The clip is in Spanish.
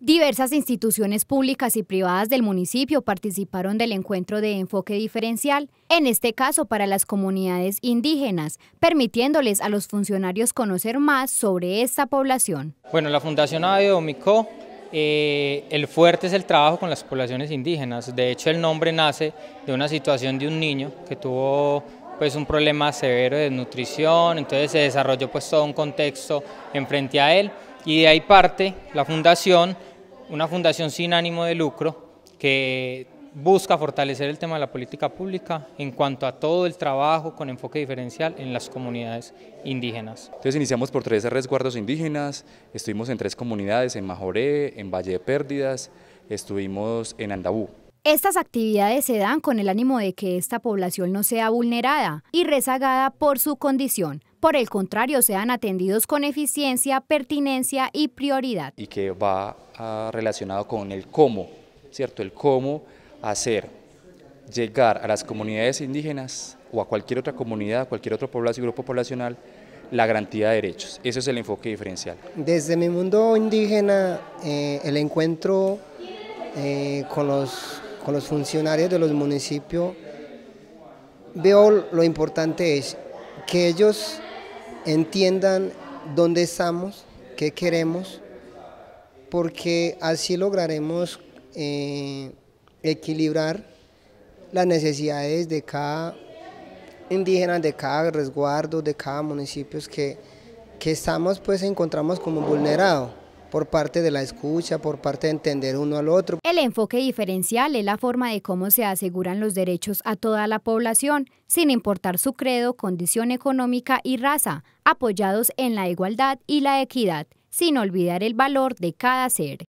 Diversas instituciones públicas y privadas del municipio participaron del encuentro de enfoque diferencial, en este caso para las comunidades indígenas, permitiéndoles a los funcionarios conocer más sobre esta población. Bueno, la Fundación Ave eh, el fuerte es el trabajo con las poblaciones indígenas. De hecho, el nombre nace de una situación de un niño que tuvo pues un problema severo de nutrición, entonces se desarrolló pues todo un contexto enfrente a él y de ahí parte la fundación, una fundación sin ánimo de lucro que busca fortalecer el tema de la política pública en cuanto a todo el trabajo con enfoque diferencial en las comunidades indígenas. Entonces iniciamos por tres resguardos indígenas, estuvimos en tres comunidades, en Majoré, en Valle de Pérdidas, estuvimos en Andabú. Estas actividades se dan con el ánimo de que esta población no sea vulnerada y rezagada por su condición. Por el contrario, sean atendidos con eficiencia, pertinencia y prioridad. Y que va ah, relacionado con el cómo, ¿cierto? El cómo hacer llegar a las comunidades indígenas o a cualquier otra comunidad, a cualquier otro población, grupo poblacional, la garantía de derechos. Ese es el enfoque diferencial. Desde mi mundo indígena, eh, el encuentro eh, con los con los funcionarios de los municipios, veo lo importante es que ellos entiendan dónde estamos, qué queremos, porque así lograremos eh, equilibrar las necesidades de cada indígena, de cada resguardo, de cada municipio que, que estamos, pues encontramos como vulnerados por parte de la escucha, por parte de entender uno al otro. El enfoque diferencial es la forma de cómo se aseguran los derechos a toda la población, sin importar su credo, condición económica y raza, apoyados en la igualdad y la equidad, sin olvidar el valor de cada ser.